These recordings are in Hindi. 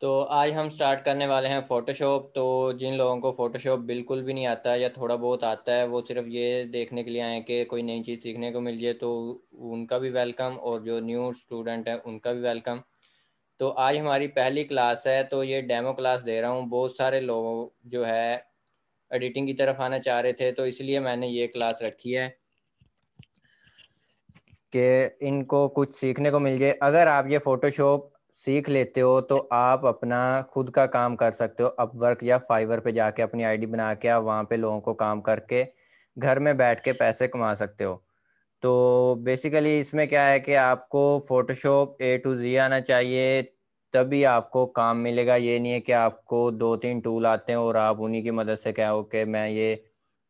तो आज हम स्टार्ट करने वाले हैं फ़ोटोशॉप तो जिन लोगों को फ़ोटोशॉप बिल्कुल भी नहीं आता या थोड़ा बहुत आता है वो सिर्फ ये देखने के लिए आए कि कोई नई चीज़ सीखने को मिल जाए तो उनका भी वेलकम और जो न्यू स्टूडेंट हैं उनका भी वेलकम तो आज हमारी पहली क्लास है तो ये डेमो क्लास दे रहा हूँ बहुत सारे लोग जो है एडिटिंग की तरफ आना चाह रहे थे तो इसलिए मैंने ये क्लास रखी है कि इनको कुछ सीखने को मिल जाए अगर आप ये फ़ोटोशॉप सीख लेते हो तो आप अपना खुद का काम कर सकते हो अपवर्क या फाइवर पे जाके अपनी आईडी बना के आप वहाँ पे लोगों को काम करके घर में बैठ के पैसे कमा सकते हो तो बेसिकली इसमें क्या है कि आपको फोटोशॉप ए टू जी आना चाहिए तभी आपको काम मिलेगा ये नहीं है कि आपको दो तीन टूल आते हैं और आप उन्हीं की मदद से क्या हो कि मैं ये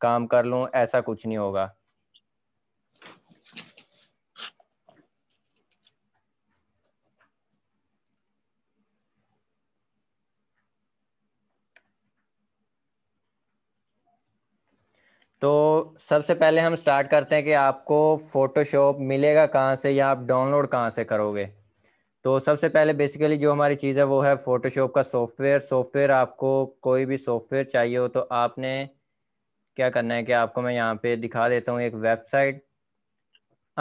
काम कर लूँ ऐसा कुछ नहीं होगा तो सबसे पहले हम स्टार्ट करते हैं कि आपको फ़ोटोशॉप मिलेगा कहाँ से या आप डाउनलोड कहाँ से करोगे तो सबसे पहले बेसिकली जो हमारी चीज़ है वो है फ़ोटोशॉप का सॉफ्टवेयर सॉफ्टवेयर आपको कोई भी सॉफ्टवेयर चाहिए हो तो आपने क्या करना है कि आपको मैं यहाँ पे दिखा देता हूँ एक वेबसाइट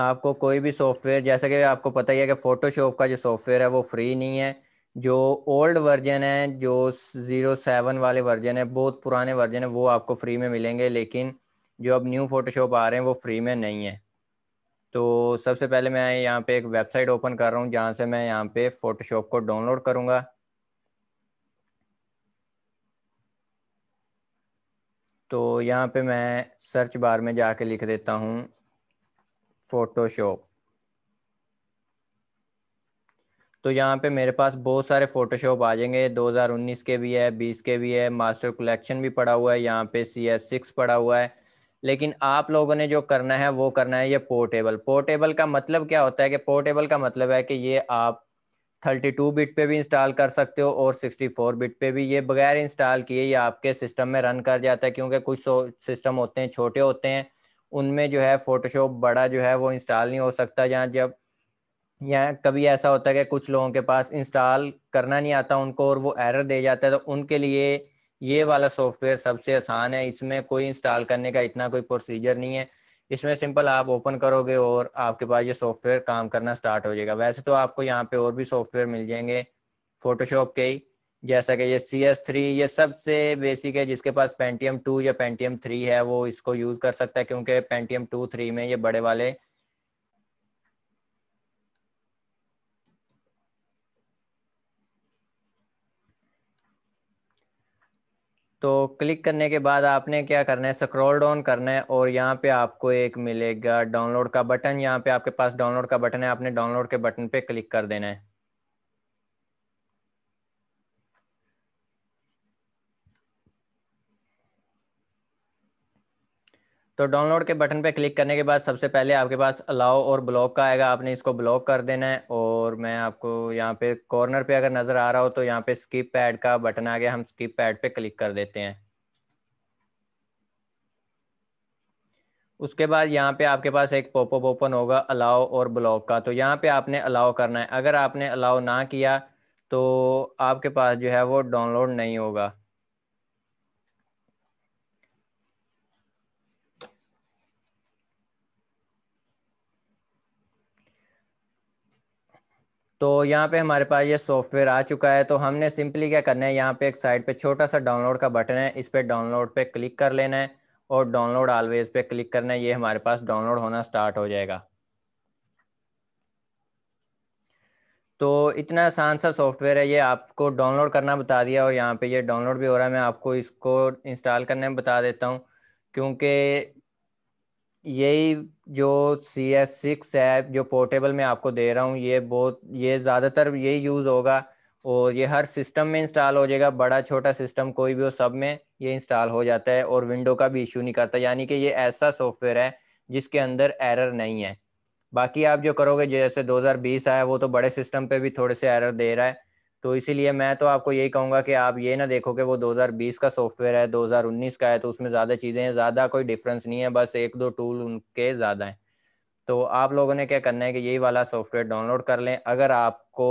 आपको कोई भी सॉफ्टवेयर जैसा कि आपको पता ही है कि फ़ोटोशॉप का जो सॉफ्टवेयर है वो फ्री नहीं है जो ओल्ड वर्जन है जो ज़ीरो सेवन वाले वर्जन है बहुत पुराने वर्जन है वो आपको फ्री में मिलेंगे लेकिन जो अब न्यू फोटोशॉप आ रहे हैं वो फ्री में नहीं है तो सबसे पहले मैं यहाँ पे एक वेबसाइट ओपन कर रहा हूँ जहाँ से मैं यहाँ पे फोटोशॉप को डाउनलोड करूँगा तो यहाँ पे मैं सर्च बार में जाके लिख देता हूँ फोटोशॉप तो यहाँ पे मेरे पास बहुत सारे फोटोशॉप आ जाएंगे 2019 के भी है 20 के भी है मास्टर कलेक्शन भी पड़ा हुआ है यहाँ पे सी एस सिक्स पड़ा हुआ है लेकिन आप लोगों ने जो करना है वो करना है ये पोर्टेबल पोर्टेबल का मतलब क्या होता है कि पोर्टेबल का मतलब है कि ये आप 32 बिट पे भी इंस्टॉल कर सकते हो और 64 बिट पे भी ये बगैर इंस्टॉल किए ये आपके सिस्टम में रन कर जाता है क्योंकि कुछ सिस्टम होते हैं छोटे होते हैं उनमें जो है फोटोशॉप बड़ा जो है वो इंस्टॉल नहीं हो सकता या जब या कभी ऐसा होता है कि कुछ लोगों के पास इंस्टॉल करना नहीं आता उनको और वो एरर दे जाता है तो उनके लिए ये वाला सॉफ्टवेयर सबसे आसान है इसमें कोई इंस्टॉल करने का इतना कोई प्रोसीजर नहीं है इसमें सिंपल आप ओपन करोगे और आपके पास ये सॉफ्टवेयर काम करना स्टार्ट हो जाएगा वैसे तो आपको यहाँ पे और भी सॉफ्टवेयर मिल जाएंगे फोटोशॉप के ही जैसा कि ये सी एस थ्री ये सबसे बेसिक है जिसके पास पेंटीएम टू या पेंटीएम थ्री है वो इसको यूज़ कर सकता है क्योंकि पेंटीएम टू थ्री में ये बड़े वाले तो क्लिक करने के बाद आपने क्या करना है स्क्रॉल डाउन करना है और यहाँ पे आपको एक मिलेगा डाउनलोड का बटन यहाँ पे आपके पास डाउनलोड का बटन है आपने डाउनलोड के बटन पे क्लिक कर देना है तो डाउनलोड के बटन पे क्लिक करने के बाद सबसे पहले आपके पास अलाउ और ब्लॉक का आएगा आपने इसको ब्लॉक कर देना है और मैं आपको यहाँ पे कॉर्नर पे अगर नज़र आ रहा हो तो यहाँ पे स्किप पैड का बटन आ गया हम स्किप पैड पे क्लिक कर देते हैं उसके बाद यहाँ पे आपके पास एक पॉपअप ओपन होगा अलाउ और ब्लॉक का तो यहाँ पे आपने अलाउ करना है अगर आपने अलाउ ना किया तो आपके पास जो है वो डाउनलोड नहीं होगा तो यहाँ पे हमारे पास ये सॉफ्टवेयर आ चुका है तो हमने सिंपली क्या करना है यहाँ पे एक साइड पे छोटा सा डाउनलोड का बटन है इस पर डाउनलोड पे क्लिक कर लेना है और डाउनलोड ऑलवेज पे क्लिक करना है ये हमारे पास डाउनलोड होना स्टार्ट हो जाएगा तो इतना आसान सा सॉफ्टवेयर है ये आपको डाउनलोड करना बता दिया और यहाँ पे ये डाउनलोड भी हो रहा है मैं आपको इसको इंस्टॉल करने में बता देता हूँ क्योंकि यही जो सी एस सिक्स है जो पोर्टेबल में आपको दे रहा हूँ ये बहुत ये ज़्यादातर यही यूज़ होगा और ये हर सिस्टम में इंस्टॉल हो जाएगा बड़ा छोटा सिस्टम कोई भी हो सब में ये इंस्टॉल हो जाता है और विंडो का भी इशू नहीं करता यानी कि ये ऐसा सॉफ्टवेयर है जिसके अंदर एरर नहीं है बाकी आप जो करोगे जैसे 2020 आया वो तो बड़े सिस्टम पे भी थोड़े से एरर दे रहा है तो इसीलिए मैं तो आपको यही कहूँगा कि आप ये ना देखो कि वो 2020 का सॉफ्टवेयर है 2019 का है तो उसमें ज़्यादा चीज़ें हैं ज़्यादा कोई डिफरेंस नहीं है बस एक दो टूल उनके ज़्यादा हैं तो आप लोगों ने क्या करना है कि यही वाला सॉफ्टवेयर डाउनलोड कर लें अगर आपको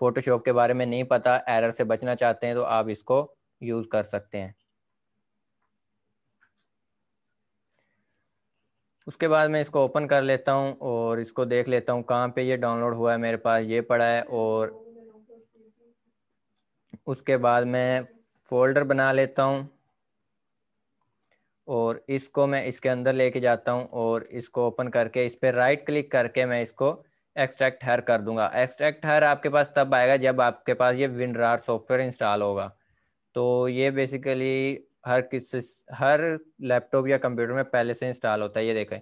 फोटोशॉप के बारे में नहीं पता एरर से बचना चाहते हैं तो आप इसको यूज़ कर सकते हैं उसके बाद मैं इसको ओपन कर लेता हूं और इसको देख लेता हूं कहां पे ये डाउनलोड हुआ है मेरे पास ये पड़ा है और उसके बाद मैं फोल्डर बना लेता हूँ और इसको मैं इसके अंदर लेके जाता हूँ और इसको ओपन करके इस पर राइट क्लिक करके मैं इसको एक्सट्रैक्ट हर कर दूंगा एक्सट्रैक्ट हर आपके पास तब आएगा जब आपके पास ये विनरार सॉफ्टवेयर इंस्टॉल होगा तो ये बेसिकली हर किस हर लैपटॉप या कंप्यूटर में पहले से इंस्टॉल होता है ये देखें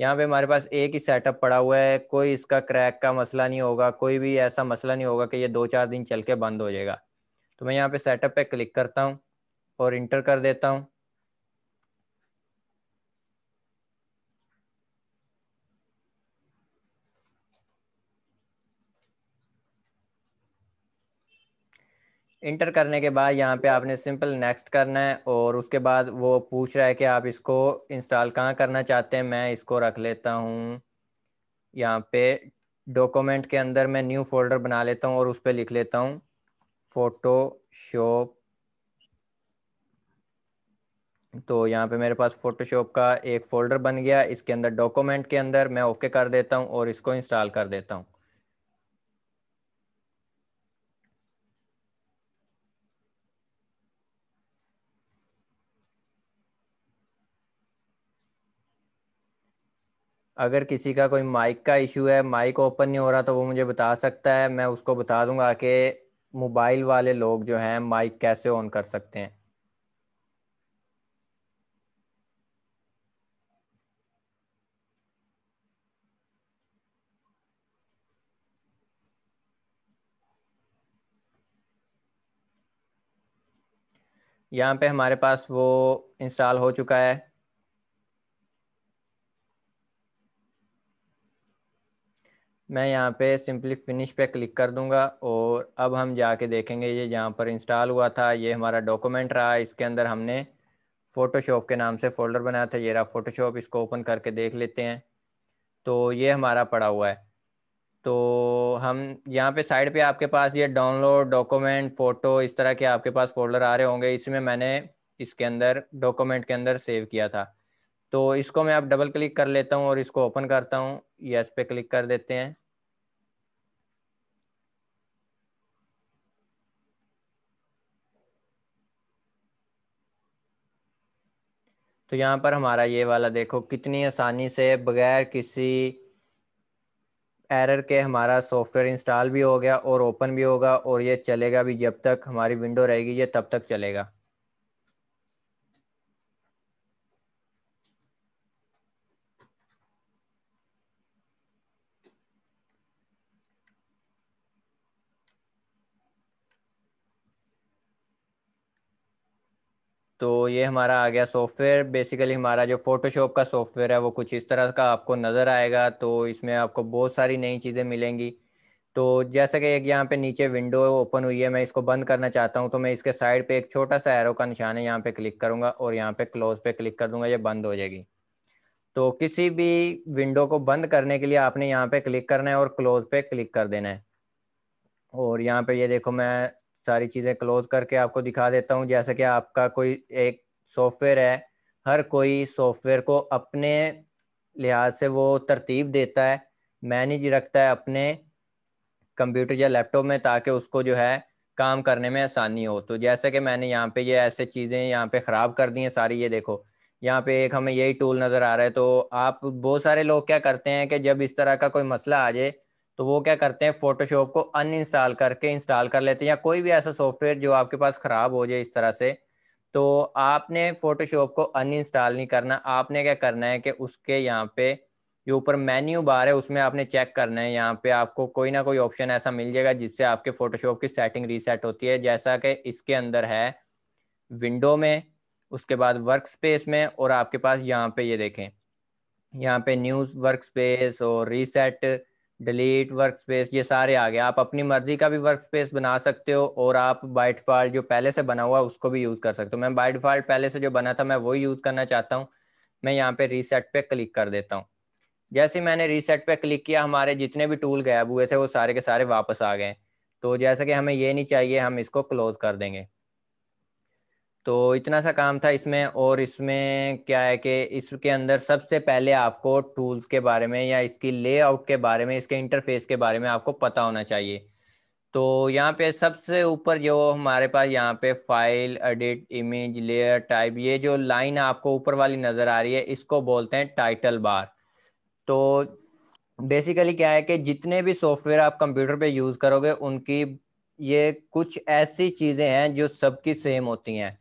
यहाँ पे हमारे पास एक ही सेटअप पड़ा हुआ है कोई इसका क्रैक का मसला नहीं होगा कोई भी ऐसा मसला नहीं होगा कि ये दो चार दिन चल के बंद हो जाएगा तो मैं यहाँ पे सेटअप पे क्लिक करता हूँ और इंटर कर देता हूँ इंटर करने के बाद यहाँ पे आपने सिंपल नेक्स्ट करना है और उसके बाद वो पूछ रहा है कि आप इसको इंस्टॉल कहाँ करना चाहते हैं मैं इसको रख लेता हूँ यहाँ पे डॉक्यूमेंट के अंदर मैं न्यू फोल्डर बना लेता हूँ और उस पर लिख लेता हूँ फोटोशॉप तो यहाँ पे मेरे पास फोटोशॉप का एक फोल्डर बन गया इसके अंदर डॉक्यूमेंट के अंदर मैं ओके कर देता हूँ और इसको इंस्टॉल कर देता हूँ अगर किसी का कोई माइक का इशू है माइक ओपन नहीं हो रहा तो वो मुझे बता सकता है मैं उसको बता दूंगा कि मोबाइल वाले लोग जो हैं माइक कैसे ऑन कर सकते हैं यहाँ पे हमारे पास वो इंस्टॉल हो चुका है मैं यहाँ पे सिंपली फिनिश पे क्लिक कर दूंगा और अब हम जाके देखेंगे ये जहाँ पर इंस्टॉल हुआ था ये हमारा डॉक्यूमेंट रहा इसके अंदर हमने फ़ोटोशॉप के नाम से फ़ोल्डर बनाया था ये रहा फ़ोटोशॉप इसको ओपन करके देख लेते हैं तो ये हमारा पड़ा हुआ है तो हम यहाँ पे साइड पे आपके पास ये डाउनलोड डॉक्यूमेंट फ़ोटो इस तरह के आपके पास फोल्डर आ रहे होंगे इसमें मैंने इसके अंदर डॉक्यूमेंट के अंदर सेव किया था तो इसको मैं आप डबल क्लिक कर लेता हूँ और इसको ओपन करता हूँ यस पे क्लिक कर देते हैं तो यहाँ पर हमारा ये वाला देखो कितनी आसानी से बगैर किसी एरर के हमारा सॉफ्टवेयर इंस्टॉल भी हो गया और ओपन भी होगा और ये चलेगा भी जब तक हमारी विंडो रहेगी ये तब तक चलेगा तो ये हमारा आ गया सॉफ्टवेयर बेसिकली हमारा जो फोटोशॉप का सॉफ्टवेयर है वो कुछ इस तरह का आपको नज़र आएगा तो इसमें आपको बहुत सारी नई चीज़ें मिलेंगी तो जैसा कि एक यहाँ पे नीचे विंडो ओपन हुई है मैं इसको बंद करना चाहता हूँ तो मैं इसके साइड पे एक छोटा सा एरो का निशान है यहाँ पे क्लिक करूँगा और यहाँ पे क्लोज पे क्लिक कर दूंगा ये बंद हो जाएगी तो किसी भी विंडो को बंद करने के लिए आपने यहाँ पे क्लिक करना है और क्लोज पे क्लिक कर देना है और यहाँ पे ये देखो मैं सारी चीज़ें क्लोज करके आपको दिखा देता हूँ जैसे कि आपका कोई एक सॉफ्टवेयर है हर कोई सॉफ्टवेयर को अपने लिहाज से वो तरतीब देता है मैनेज रखता है अपने कंप्यूटर या लैपटॉप में ताकि उसको जो है काम करने में आसानी हो तो जैसे कि मैंने यहाँ पे ये यह ऐसे चीज़ें यहाँ पे ख़राब कर दी हैं सारी ये देखो यहाँ पे एक हमें यही टूल नज़र आ रहा है तो आप बहुत सारे लोग क्या करते हैं कि जब इस तरह का कोई मसला आ जाए तो वो क्या करते हैं फोटोशॉप को अनइंस्टॉल करके इंस्टॉल कर लेते हैं या कोई भी ऐसा सॉफ्टवेयर जो आपके पास ख़राब हो जाए इस तरह से तो आपने फोटोशॉप को अनइंस्टॉल नहीं करना आपने क्या करना है कि उसके यहाँ पे जो ऊपर मेन्यू बार है उसमें आपने चेक करना है यहाँ पे आपको कोई ना कोई ऑप्शन ऐसा मिल जाएगा जिससे आपके फोटोशॉप की सेटिंग रीसेट होती है जैसा कि इसके अंदर है विंडो में उसके बाद वर्क स्पेस में और आपके पास यहाँ पे ये यह देखें यहाँ पे न्यूज़ वर्क स्पेस और रीसेट डिलीट वर्क स्पेस ये सारे आ गए आप अपनी मर्जी का भी वर्क स्पेस बना सकते हो और आप बाई डिफ़ॉल्ट जो पहले से बना हुआ उसको भी यूज़ कर सकते हो मैं बाई डिफ़ॉल्ट पहले से जो बना था मैं वही यूज़ करना चाहता हूँ मैं यहाँ पे रीसेट पे क्लिक कर देता हूँ जैसे मैंने रीसेट पे क्लिक किया हमारे जितने भी टूल गायब हुए थे वो सारे के सारे वापस आ गए तो जैसे कि हमें ये नहीं चाहिए हम इसको क्लोज कर देंगे तो इतना सा काम था इसमें और इसमें क्या है कि इसके अंदर सबसे पहले आपको टूल्स के बारे में या इसकी लेआउट के बारे में इसके इंटरफेस के बारे में आपको पता होना चाहिए तो यहाँ पे सबसे ऊपर जो हमारे पास यहाँ पे file edit image layer type ये जो लाइन आपको ऊपर वाली नज़र आ रही है इसको बोलते हैं टाइटल बार तो बेसिकली क्या है कि जितने भी सॉफ्टवेयर आप कंप्यूटर पे यूज़ करोगे उनकी ये कुछ ऐसी चीज़ें हैं जो सबकी सेम होती हैं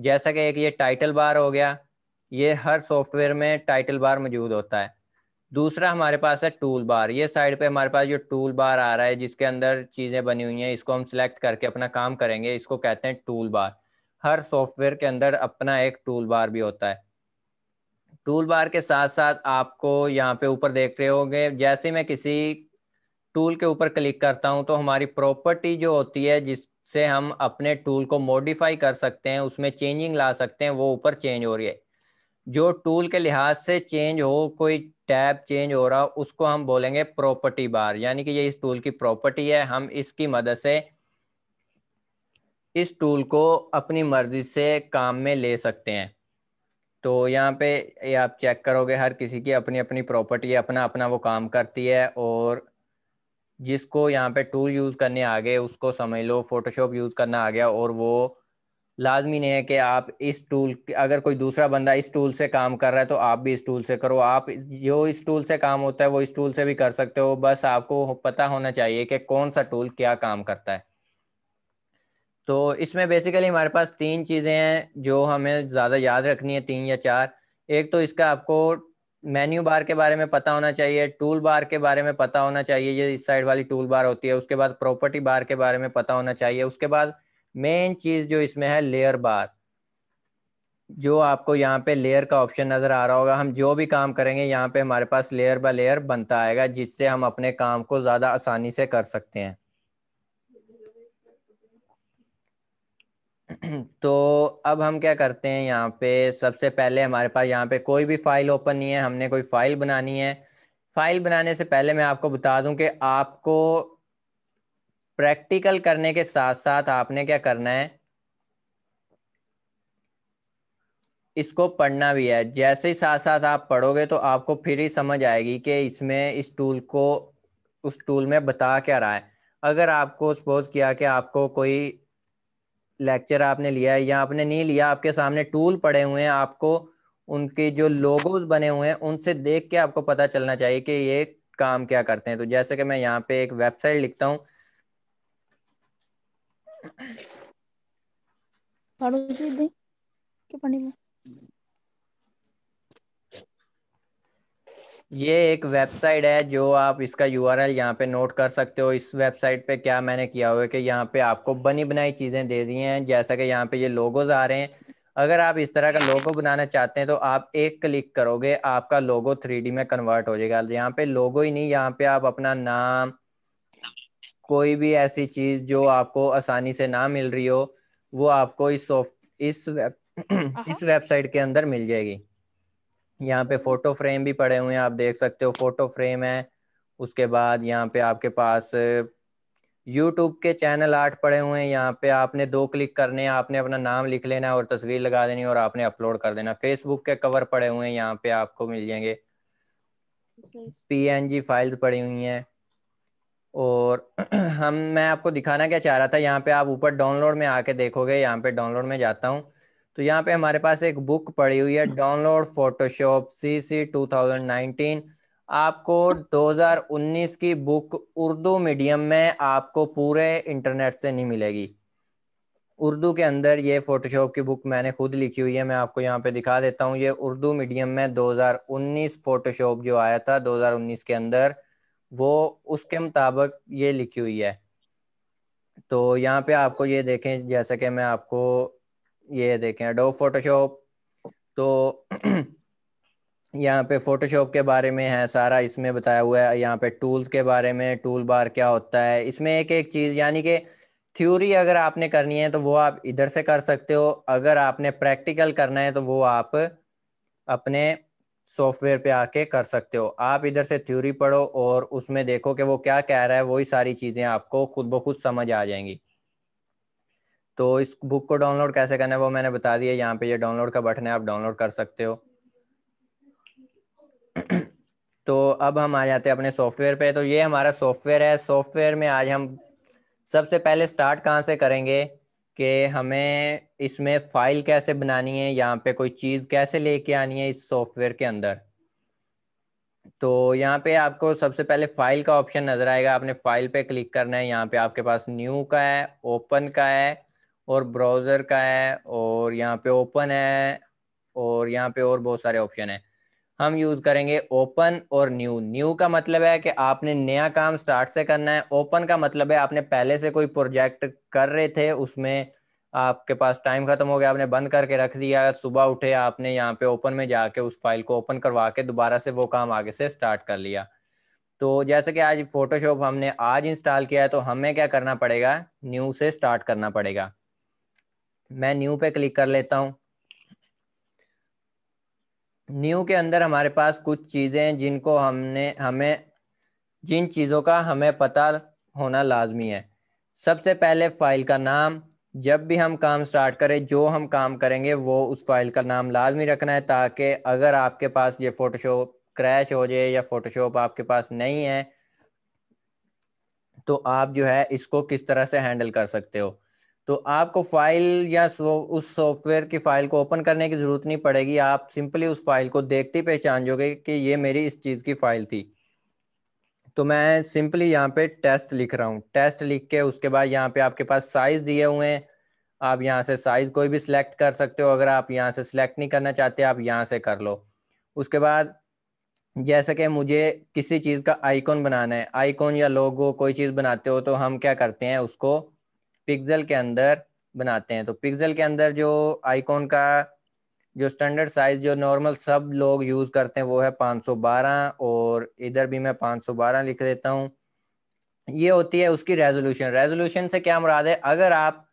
जैसा कि एक ये टाइटल बार हो गया ये हर सॉफ्टवेयर में टाइटल बार मौजूद होता है दूसरा हमारे पास है टूल बार ये साइड पे हमारे पास जो टूल बार आ रहा है जिसके अंदर चीज़ें बनी हुई हैं इसको हम सिलेक्ट करके अपना काम करेंगे इसको कहते हैं टूल बार हर सॉफ्टवेयर के अंदर अपना एक टूल बार भी होता है टूल बार के साथ साथ आपको यहाँ पे ऊपर देख रहे होंगे जैसे मैं किसी टूल के ऊपर क्लिक करता हूँ तो हमारी प्रॉपर्टी जो होती है जिस से हम अपने टूल को मॉडिफाई कर सकते हैं उसमें चेंजिंग ला सकते हैं वो ऊपर चेंज हो रही है जो टूल के लिहाज से चेंज हो कोई टैब चेंज हो रहा उसको हम बोलेंगे प्रॉपर्टी बार यानी कि ये इस टूल की प्रॉपर्टी है हम इसकी मदद से इस टूल को अपनी मर्जी से काम में ले सकते हैं तो यहाँ पे ये आप चेक करोगे हर किसी की अपनी अपनी प्रॉपर्टी है अपना अपना वो काम करती है और जिसको यहाँ पे टूल यूज़ करने आ गए उसको समझ लो फोटोशॉप यूज़ करना आ गया और वो लाजमी नहीं है कि आप इस टूल अगर कोई दूसरा बंदा इस टूल से काम कर रहा है तो आप भी इस टूल से करो आप जो इस टूल से काम होता है वो इस टूल से भी कर सकते हो बस आपको पता होना चाहिए कि कौन सा टूल क्या काम करता है तो इसमें बेसिकली हमारे पास तीन चीज़ें हैं जो हमें ज़्यादा याद रखनी है तीन या चार एक तो इसका आपको मेन्यू बार के बारे में पता होना चाहिए टूल बार के बारे में पता होना चाहिए ये इस साइड वाली टूल बार होती है उसके बाद प्रॉपर्टी बार के बारे में पता होना चाहिए उसके बाद मेन चीज जो इसमें है लेयर बार जो आपको यहाँ पे लेयर का ऑप्शन नजर आ रहा होगा हम जो भी काम करेंगे यहाँ पे हमारे पास लेयर बाय लेयर बनता आएगा जिससे हम अपने काम को ज्यादा आसानी से कर सकते हैं तो अब हम क्या करते हैं यहाँ पे सबसे पहले हमारे पास यहाँ पे कोई भी फाइल ओपन नहीं है हमने कोई फाइल बनानी है फाइल बनाने से पहले मैं आपको बता दूं कि आपको प्रैक्टिकल करने के साथ साथ आपने क्या करना है इसको पढ़ना भी है जैसे ही साथ साथ आप पढ़ोगे तो आपको फिर ही समझ आएगी कि इसमें इस टूल को उस टूल में बता क्या रहा है अगर आपको सपोज किया कि आपको कोई लेक्चर आपने लिया है या आपने नहीं लिया आपके सामने टूल पड़े हुए हैं आपको उनके जो लोगोज बने हुए हैं उनसे देख के आपको पता चलना चाहिए कि ये काम क्या करते हैं तो जैसे कि मैं यहाँ पे एक वेबसाइट लिखता हूँ ये एक वेबसाइट है जो आप इसका यू आर एल यहाँ पे नोट कर सकते हो इस वेबसाइट पे क्या मैंने किया हुआ है कि यहाँ पे आपको बनी बनाई चीज़ें दे दी हैं जैसा कि यहाँ पे ये लोगोज आ रहे हैं अगर आप इस तरह का लोगो बनाना चाहते हैं तो आप एक क्लिक करोगे आपका लोगो थ्री में कन्वर्ट हो जाएगा यहाँ पे लोगो ही नहीं यहाँ पे आप अपना नाम कोई भी ऐसी चीज़ जो आपको आसानी से ना मिल रही हो वो आपको इस सॉफ्ट इस वेब इस वेबसाइट के अंदर मिल जाएगी यहाँ पे फोटो फ्रेम भी पड़े हुए हैं आप देख सकते हो फोटो फ्रेम है उसके बाद यहाँ पे आपके पास यूट्यूब के चैनल आर्ट पड़े हुए हैं यहाँ पे आपने दो क्लिक करने हैं आपने अपना नाम लिख लेना और तस्वीर लगा देनी और आपने अपलोड कर देना फेसबुक के कवर पड़े हुए हैं यहाँ पे आपको मिल जाएंगे पी फाइल्स पड़ी हुई हैं और हम मैं आपको दिखाना क्या चाह रहा था यहाँ पे आप ऊपर डाउनलोड में आके देखोगे यहाँ पे डाउनलोड में जाता हूँ तो यहाँ पे हमारे पास एक बुक पड़ी हुई है download Photoshop C C two आपको 2019 की बुक उर्दू मीडियम में आपको पूरे इंटरनेट से नहीं मिलेगी उर्दू के अंदर ये फोटोशॉप की बुक मैंने खुद लिखी हुई है मैं आपको यहाँ पे दिखा देता हूँ ये उर्दू मीडियम में 2019 फोटोशॉप जो आया था 2019 के अंदर वो उसके मुताबिक ये लिखी हुई है तो यहाँ पे आपको ये देखें जैसा कि मैं आपको ये देखें अडोब फोटोशॉप तो यहाँ पे फोटोशॉप के बारे में है सारा इसमें बताया हुआ है यहाँ पे टूल्स के बारे में टूल बार क्या होता है इसमें एक एक चीज़ यानी कि थ्योरी अगर आपने करनी है तो वो आप इधर से कर सकते हो अगर आपने प्रैक्टिकल करना है तो वो आप अपने सॉफ्टवेयर पे आके कर सकते हो आप इधर से थ्योरी पढ़ो और उसमें देखो कि वो क्या कह रहा है वही सारी चीज़ें आपको खुद ब खुद समझ आ जाएंगी तो इस बुक को डाउनलोड कैसे करना है वो मैंने बता दिया यहाँ पे ये डाउनलोड का बटन है आप डाउनलोड कर सकते हो तो अब हम आ जाते हैं अपने सॉफ्टवेयर पे तो ये हमारा सॉफ्टवेयर है सॉफ्टवेयर में आज हम सबसे पहले स्टार्ट कहाँ से करेंगे कि हमें इसमें फाइल कैसे बनानी है यहाँ पे कोई चीज़ कैसे लेके आनी है इस सॉफ्टवेयर के अंदर तो यहाँ पे आपको सबसे पहले फाइल का ऑप्शन नज़र आएगा आपने फाइल पे क्लिक करना है यहाँ पे आपके पास न्यू का है ओपन का है और ब्राउज़र का है और यहाँ पे ओपन है और यहाँ पे और बहुत सारे ऑप्शन है हम यूज़ करेंगे ओपन और न्यू न्यू का मतलब है कि आपने नया काम स्टार्ट से करना है ओपन का मतलब है आपने पहले से कोई प्रोजेक्ट कर रहे थे उसमें आपके पास टाइम ख़त्म हो गया आपने बंद करके रख दिया सुबह उठे आपने यहाँ पे ओपन में जाके उस फाइल को ओपन करवा के दोबारा से वो काम आगे से स्टार्ट कर लिया तो जैसे कि आज फोटोशॉप हमने आज इंस्टॉल किया है तो हमें क्या करना पड़ेगा न्यू से स्टार्ट करना पड़ेगा मैं न्यू पे क्लिक कर लेता हूँ न्यू के अंदर हमारे पास कुछ चीज़ें जिनको हमने हमें जिन चीज़ों का हमें पता होना लाजमी है सबसे पहले फ़ाइल का नाम जब भी हम काम स्टार्ट करें जो हम काम करेंगे वो उस फाइल का नाम लाजमी रखना है ताकि अगर आपके पास ये फ़ोटोशॉप क्रैश हो जाए या फ़ोटोशॉप आपके पास नहीं है तो आप जो है इसको किस तरह से हैंडल कर सकते हो तो आपको फाइल या उस सॉफ्टवेयर की फाइल को ओपन करने की ज़रूरत नहीं पड़ेगी आप सिंपली उस फाइल को देखते ही पहचान जोगे कि ये मेरी इस चीज़ की फाइल थी तो मैं सिंपली यहाँ पे टेस्ट लिख रहा हूँ टेस्ट लिख के उसके बाद यहाँ पे आपके पास साइज़ दिए हुए हैं आप यहाँ से साइज़ कोई भी सिलेक्ट कर सकते हो अगर आप यहाँ से सिलेक्ट नहीं करना चाहते आप यहाँ से कर लो उसके बाद जैसे कि मुझे किसी चीज़ का आइकॉन बनाना है आइकॉन या लोगो कोई चीज़ बनाते हो तो हम क्या करते हैं उसको पिक्सल के अंदर बनाते हैं तो पिक्सल के अंदर जो आइकॉन का जो स्टैंडर्ड साइज जो नॉर्मल सब लोग यूज करते हैं वो है 512 और इधर भी मैं 512 लिख देता हूँ ये होती है उसकी रेजोल्यूशन रेजोल्यूशन से क्या मुराद है अगर आप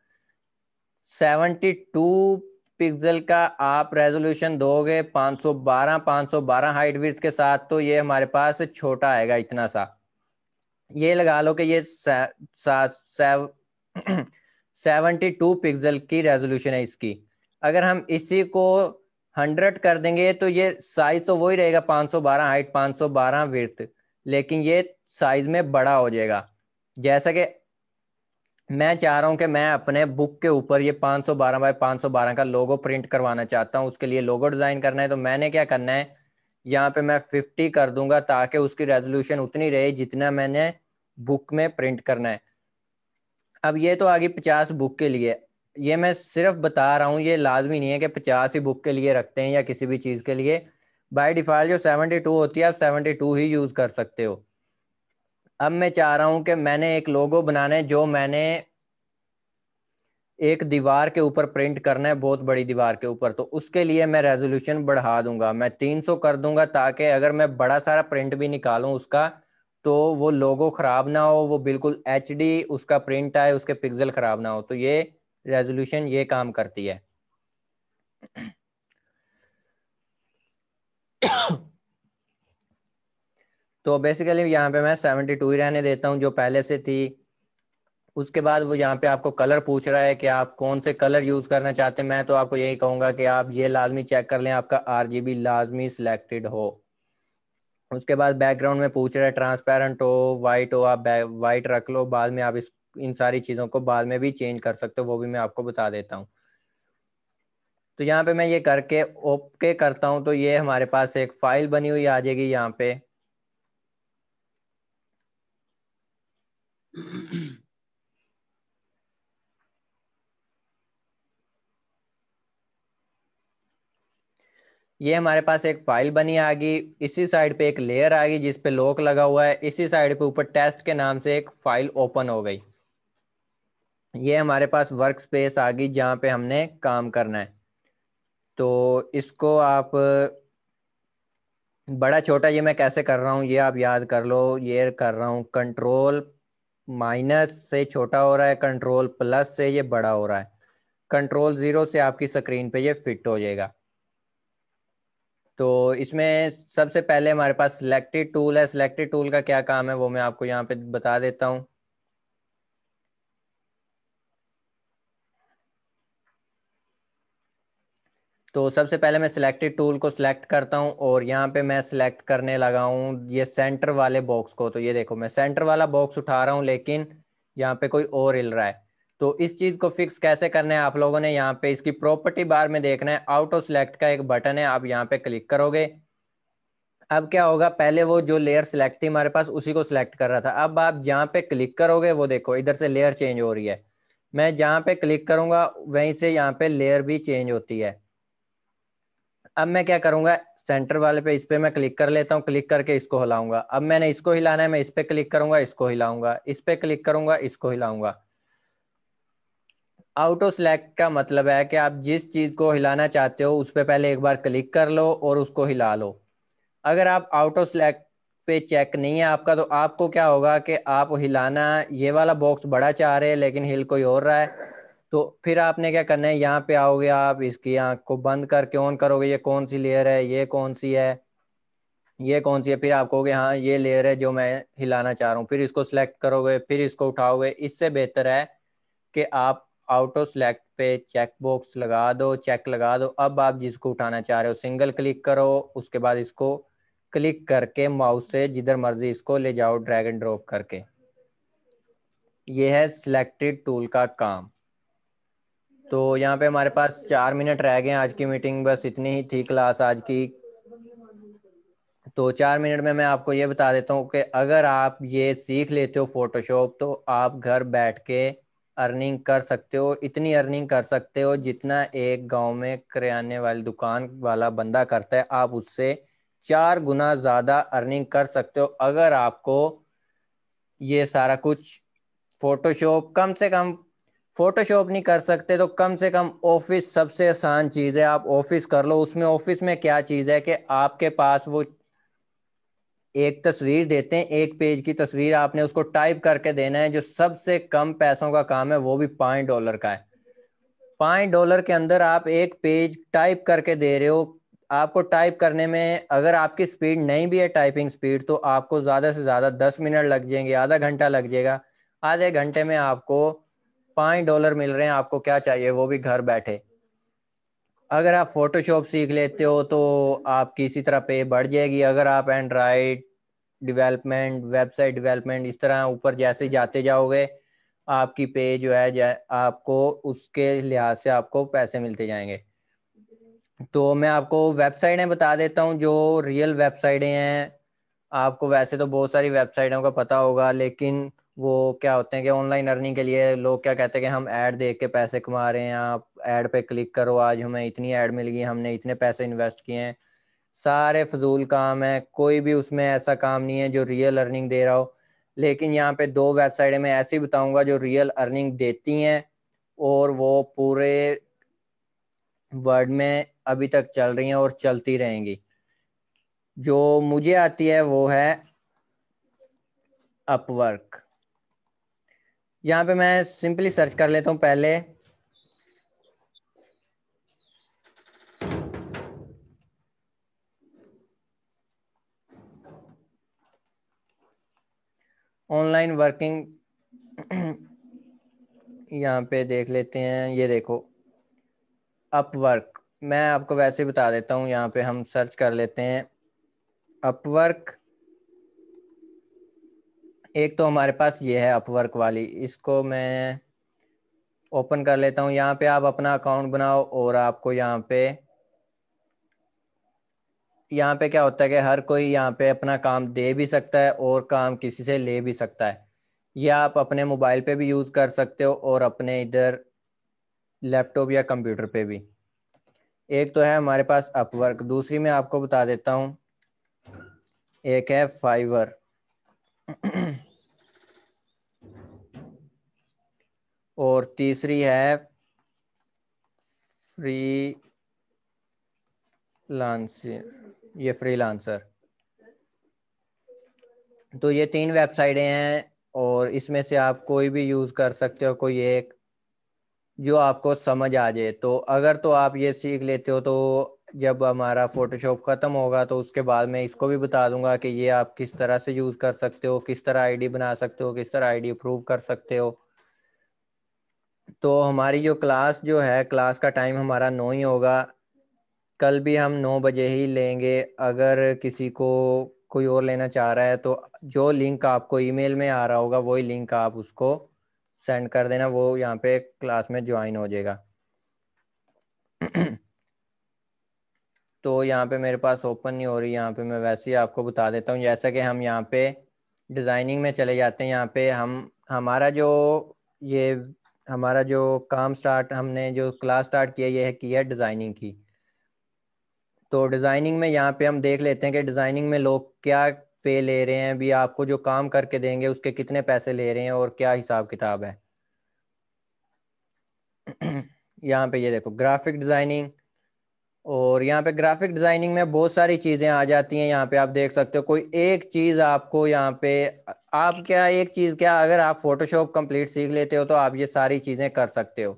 72 पिक्सल का आप रेजोल्यूशन दोगे 512 512 हाइट विथ के साथ तो ये हमारे पास छोटा आएगा इतना सा ये लगा लो कि ये सेवेंटी टू पिक्सल की रेजोल्यूशन है इसकी अगर हम इसी को हंड्रेड कर देंगे तो ये साइज तो वही रहेगा पाँच सौ बारह हाइट पाँच सौ बारह विर्थ लेकिन ये साइज में बड़ा हो जाएगा जैसा कि मैं चाह रहा हूँ कि मैं अपने बुक के ऊपर ये पाँच सौ पाँच बाय बारह का लोगो प्रिंट करवाना चाहता हूँ उसके लिए लोगो डिज़ाइन करना है तो मैंने क्या करना है यहाँ पे मैं फिफ्टी कर दूंगा ताकि उसकी रेजोल्यूशन उतनी रहे जितना मैंने बुक में प्रिंट करना है अब ये तो आगे पचास बुक के लिए ये मैं सिर्फ बता रहा हूँ ये लाजमी नहीं है कि पचास ही बुक के लिए रखते हैं या किसी भी चीज़ के लिए बाई डिफ़ॉल्ट जो सेवेंटी टू होती है आप सेवेंटी टू ही यूज़ कर सकते हो अब मैं चाह रहा हूँ कि मैंने एक लोगो बनाना है जो मैंने एक दीवार के ऊपर प्रिंट करना है बहुत बड़ी दीवार के ऊपर तो उसके लिए मैं रेजोल्यूशन बढ़ा दूंगा मैं तीन सौ कर दूंगा ताकि अगर मैं बड़ा सारा प्रिंट भी निकालूं उसका तो वो लोगो खराब ना हो वो बिल्कुल एच उसका प्रिंट आए उसके पिक्सल खराब ना हो तो ये रेजोल्यूशन ये काम करती है तो बेसिकली यहाँ पे मैं सेवेंटी टू ही रहने देता हूँ जो पहले से थी उसके बाद वो यहाँ पे आपको कलर पूछ रहा है कि आप कौन से कलर यूज करना चाहते हैं मैं तो आपको यही कहूंगा कि आप ये लाजमी चेक कर लें आपका आरजीबी लाजमी सिलेक्टेड हो उसके बाद बैकग्राउंड में पूछ रहा है ट्रांसपेरेंट हो वाइट हो आप वाइट रख लो बाद में आप इस इन सारी चीज़ों को बाद में भी चेंज कर सकते हो वो भी मैं आपको बता देता हूँ तो यहाँ पे मैं ये करके ओके करता हूँ तो ये हमारे पास एक फाइल बनी हुई आ जाएगी यहाँ पे ये हमारे पास एक फाइल बनी आ गई इसी साइड पे एक लेयर आ गई जिस पे लॉक लगा हुआ है इसी साइड पे ऊपर टेस्ट के नाम से एक फाइल ओपन हो गई ये हमारे पास वर्क स्पेस आ गई जहाँ पे हमने काम करना है तो इसको आप बड़ा छोटा ये मैं कैसे कर रहा हूँ ये आप याद कर लो ये कर रहा हूँ कंट्रोल माइनस से छोटा हो रहा है कंट्रोल प्लस से ये बड़ा हो रहा है कंट्रोल ज़ीरो से आपकी स्क्रीन पे ये फिट हो जाएगा तो इसमें सबसे पहले हमारे पास सिलेक्टेड टूल है सिलेक्टेड टूल का क्या काम है वो मैं आपको यहाँ पे बता देता हूँ तो सबसे पहले मैं सिलेक्टेड टूल को सिलेक्ट करता हूँ और यहाँ पे मैं सिलेक्ट करने लगा हूँ ये सेंटर वाले बॉक्स को तो ये देखो मैं सेंटर वाला बॉक्स उठा रहा हूँ लेकिन यहाँ पे कोई और हिल रहा है तो इस चीज को फिक्स कैसे करना है आप लोगों ने यहाँ पे इसकी प्रॉपर्टी बार में देखना है ऑटो सिलेक्ट का एक बटन है आप यहाँ पे क्लिक करोगे अब क्या होगा पहले वो जो लेयर सिलेक्ट थी हमारे पास उसी को सिलेक्ट कर रहा था अब आप जहाँ पे क्लिक करोगे वो देखो इधर से लेयर चेंज हो रही है मैं जहाँ पे क्लिक करूंगा वहीं से यहाँ पे लेयर भी चेंज होती है अब मैं क्या करूंगा सेंटर वाले पे इस पे मैं क्लिक कर लेता हूँ क्लिक करके इसको हिलाऊंगा अब मैंने इसको हिलाना है मैं इस पे क्लिक करूंगा इसको हिलाऊंगा इस पे क्लिक करूंगा इसको हिलाऊंगा आउट ऑफ सेलेक्ट का मतलब है कि आप जिस चीज़ को हिलाना चाहते हो उस पर पहले एक बार क्लिक कर लो और उसको हिला लो अगर आप आउट ऑफ सेलेक्ट पे चेक नहीं है आपका तो आपको क्या होगा कि आप हिलाना ये वाला बॉक्स बड़ा चाह रहे हैं लेकिन हिल कोई और रहा है तो फिर आपने क्या करना है यहाँ पे आओगे आप इसकी आँख को बंद करके ऑन करोगे ये कौन सी लेयर है ये कौन सी है ये कौन सी है फिर आप कहोगे हाँ ये लेयर है जो मैं हिलाना चाह रहा हूँ फिर इसको सिलेक्ट करोगे फिर इसको उठाओगे इससे बेहतर है कि आप ऑटो सेलेक्ट पे चेक बॉक्स लगा दो चेक लगा दो अब आप जिसको उठाना चाह रहे हो सिंगल क्लिक करो उसके बाद इसको क्लिक करके माउस से जिधर मर्जी इसको ले जाओ ड्रैग एंड ड्रॉप करके ये है सिलेक्टेड टूल का काम तो यहाँ पे हमारे पास चार मिनट रह गए आज की मीटिंग बस इतनी ही थी क्लास आज की तो चार मिनट में मैं आपको ये बता देता हूँ कि अगर आप ये सीख लेते हो फोटोशॉप तो आप घर बैठ के अर्निंग कर सकते हो इतनी अर्निंग कर सकते हो जितना एक गांव में किराने वाली दुकान वाला बंदा करता है आप उससे चार गुना ज़्यादा अर्निंग कर सकते हो अगर आपको ये सारा कुछ फोटोशॉप कम से कम फोटोशॉप नहीं कर सकते तो कम से कम ऑफिस सबसे आसान चीज़ है आप ऑफिस कर लो उसमें ऑफिस में क्या चीज़ है कि आपके पास वो एक तस्वीर देते हैं एक पेज की तस्वीर आपने उसको टाइप करके देना है जो सबसे कम पैसों का काम है वो भी पाँच डॉलर का है पाँच डॉलर के अंदर आप एक पेज टाइप करके दे रहे हो आपको टाइप करने में अगर आपकी स्पीड नहीं भी है टाइपिंग स्पीड तो आपको ज़्यादा से ज़्यादा दस मिनट लग जाएंगे आधा घंटा लग जाएगा आधे घंटे में आपको पाँच डॉलर मिल रहे हैं आपको क्या चाहिए वो भी घर बैठे अगर आप फोटोशॉप सीख लेते हो तो आपकी इसी तरह पे बढ़ जाएगी अगर आप एंड्राइड डिवेलपमेंट वेबसाइट डिवेलपमेंट इस तरह ऊपर जैसे जाते जाओगे आपकी पे जो है आपको उसके लिहाज से आपको पैसे मिलते जाएंगे तो मैं आपको वेबसाइटें बता देता हूँ जो रियल वेबसाइटें हैं आपको वैसे तो बहुत सारी वेबसाइटों का पता होगा लेकिन वो क्या होते हैं कि ऑनलाइन अर्निंग के लिए लोग क्या कहते हैं कि हम ऐड देख के पैसे कमा रहे हैं आप ऐड पे क्लिक करो आज हमें इतनी ऐड मिल गई हमने इतने पैसे इन्वेस्ट किए हैं सारे फजूल काम है कोई भी उसमें ऐसा काम नहीं है जो रियल अर्निंग दे रहा हो लेकिन यहाँ पे दो वेबसाइट ऐसे ऐसी बताऊंगा जो रियल अर्निंग देती हैं और वो पूरे वर्ल्ड में अभी तक चल रही हैं और चलती रहेंगी जो मुझे आती है वो है अपवर्क यहाँ पे मैं सिंपली सर्च कर लेता हूँ पहले ऑनलाइन वर्किंग यहाँ पे देख लेते हैं ये देखो अपवर्क मैं आपको वैसे बता देता हूँ यहाँ पे हम सर्च कर लेते हैं अपवर्क एक तो हमारे पास ये है अपवर्क वाली इसको मैं ओपन कर लेता हूँ यहाँ पे आप अपना अकाउंट बनाओ और आपको यहाँ पे यहाँ पे क्या होता है कि हर कोई यहाँ पे अपना काम दे भी सकता है और काम किसी से ले भी सकता है यह आप अपने मोबाइल पे भी यूज़ कर सकते हो और अपने इधर लैपटॉप या कंप्यूटर पे भी एक तो है हमारे पास अपवर्क दूसरी मैं आपको बता देता हूँ एक है फाइवर और तीसरी है फ्री लांसर ये फ्री लांसर तो ये तीन वेबसाइटें हैं और इसमें से आप कोई भी यूज़ कर सकते हो कोई एक जो आपको समझ आ जाए तो अगर तो आप ये सीख लेते हो तो जब हमारा फोटोशॉप ख़त्म होगा तो उसके बाद मैं इसको भी बता दूंगा कि ये आप किस तरह से यूज़ कर सकते हो किस तरह आईडी बना सकते हो किस तरह आईडी अप्रूव कर सकते हो तो हमारी जो क्लास जो है क्लास का टाइम हमारा नौ ही होगा कल भी हम नौ बजे ही लेंगे अगर किसी को कोई और लेना चाह रहा है तो जो लिंक आपको ईमेल में आ रहा होगा वही लिंक आप उसको सेंड कर देना वो यहाँ पे क्लास में ज्वाइन हो जाएगा तो यहाँ पे मेरे पास ओपन नहीं हो रही यहाँ पे मैं वैसे ही आपको बता देता हूँ जैसा कि हम यहाँ पे डिज़ाइनिंग में चले जाते हैं यहाँ पे हम हमारा जो ये हमारा जो काम स्टार्ट हमने जो क्लास स्टार्ट किया ये है है डिज़ाइनिंग की तो डिज़ाइनिंग में यहाँ पे हम देख लेते हैं कि डिज़ाइनिंग में लोग क्या पे ले रहे हैं भी आपको जो काम करके देंगे उसके कितने पैसे ले रहे हैं और क्या हिसाब किताब है यहाँ पे ये देखो ग्राफिक डिज़ाइनिंग और यहाँ पे ग्राफिक डिज़ाइनिंग में बहुत सारी चीज़ें आ जाती हैं यहाँ पे आप देख सकते हो कोई एक चीज़ आपको यहाँ पे आप क्या एक चीज़ क्या अगर आप फोटोशॉप कंप्लीट सीख लेते हो तो आप ये सारी चीज़ें कर सकते हो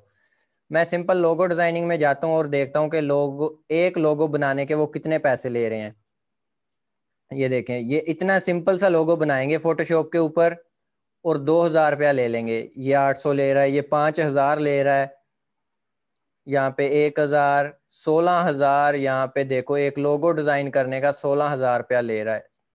मैं सिंपल लोगो डिज़ाइनिंग में जाता हूँ और देखता हूँ कि लोग एक लोगो बनाने के वो कितने पैसे ले रहे हैं ये देखें ये इतना सिंपल सा लोगो बनाएंगे फोटोशॉप के ऊपर और दो हज़ार रुपया ले लेंगे ये आठ सौ ले रहा है ये पाँच हज़ार ले रहा है यहाँ पे एक हज़ार सोलह हजार यहाँ पे देखो एक लोगो डिजाइन करने का सोलह हजार रुपया ले रहा है